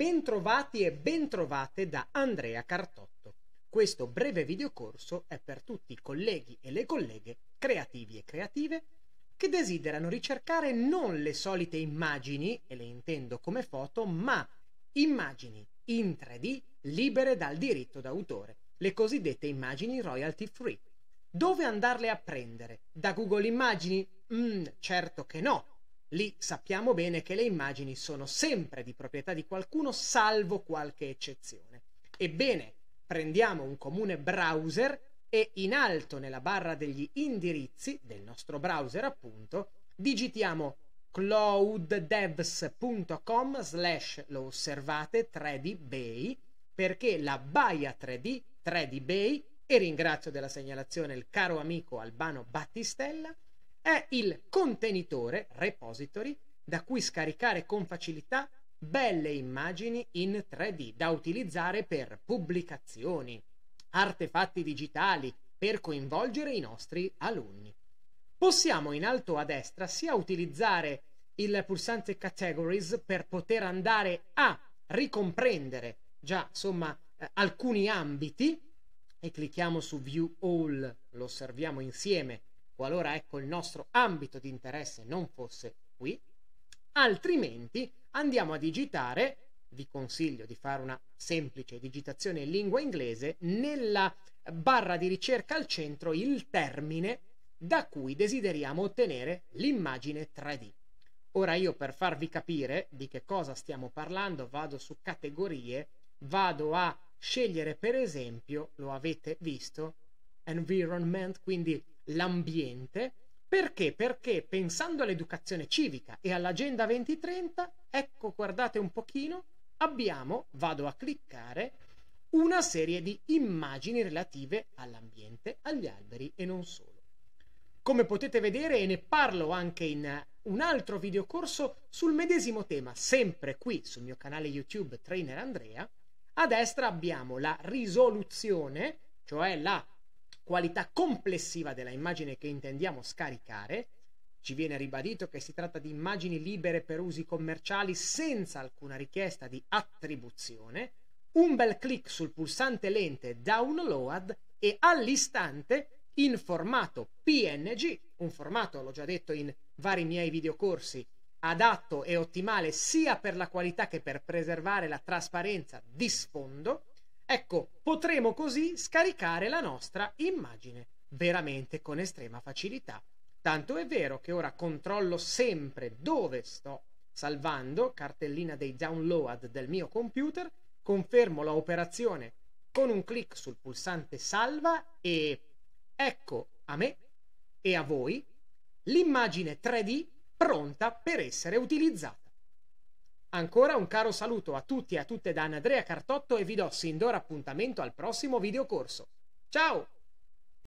Bentrovati e bentrovate da Andrea Cartotto. Questo breve videocorso è per tutti i colleghi e le colleghe creativi e creative che desiderano ricercare non le solite immagini, e le intendo come foto, ma immagini in 3D libere dal diritto d'autore, le cosiddette immagini royalty free. Dove andarle a prendere? Da Google Immagini? Mm, certo che no, Lì sappiamo bene che le immagini sono sempre di proprietà di qualcuno, salvo qualche eccezione. Ebbene, prendiamo un comune browser e in alto nella barra degli indirizzi del nostro browser, appunto, digitiamo clouddevs.com slash lo osservate 3dbay perché la baia 3D 3dbay e ringrazio della segnalazione il caro amico Albano Battistella è il contenitore repository da cui scaricare con facilità belle immagini in 3D da utilizzare per pubblicazioni, artefatti digitali, per coinvolgere i nostri alunni. Possiamo in alto a destra sia utilizzare il pulsante Categories per poter andare a ricomprendere già insomma eh, alcuni ambiti e clicchiamo su View All, lo osserviamo insieme qualora ecco il nostro ambito di interesse non fosse qui, altrimenti andiamo a digitare, vi consiglio di fare una semplice digitazione in lingua inglese, nella barra di ricerca al centro il termine da cui desideriamo ottenere l'immagine 3D. Ora io per farvi capire di che cosa stiamo parlando vado su categorie, vado a scegliere per esempio, lo avete visto, environment, quindi l'ambiente. Perché? Perché pensando all'educazione civica e all'agenda 2030, ecco, guardate un pochino, abbiamo, vado a cliccare, una serie di immagini relative all'ambiente, agli alberi e non solo. Come potete vedere, e ne parlo anche in eh, un altro videocorso sul medesimo tema, sempre qui sul mio canale YouTube Trainer Andrea, a destra abbiamo la risoluzione, cioè la qualità complessiva della immagine che intendiamo scaricare, ci viene ribadito che si tratta di immagini libere per usi commerciali senza alcuna richiesta di attribuzione, un bel clic sul pulsante lente download e all'istante in formato PNG, un formato, l'ho già detto in vari miei videocorsi, adatto e ottimale sia per la qualità che per preservare la trasparenza di sfondo, Ecco, potremo così scaricare la nostra immagine veramente con estrema facilità. Tanto è vero che ora controllo sempre dove sto salvando, cartellina dei download del mio computer, confermo l'operazione con un clic sul pulsante salva e ecco a me e a voi l'immagine 3D pronta per essere utilizzata. Ancora un caro saluto a tutti e a tutte da Andrea Cartotto e vi do sin d'ora appuntamento al prossimo videocorso. Ciao!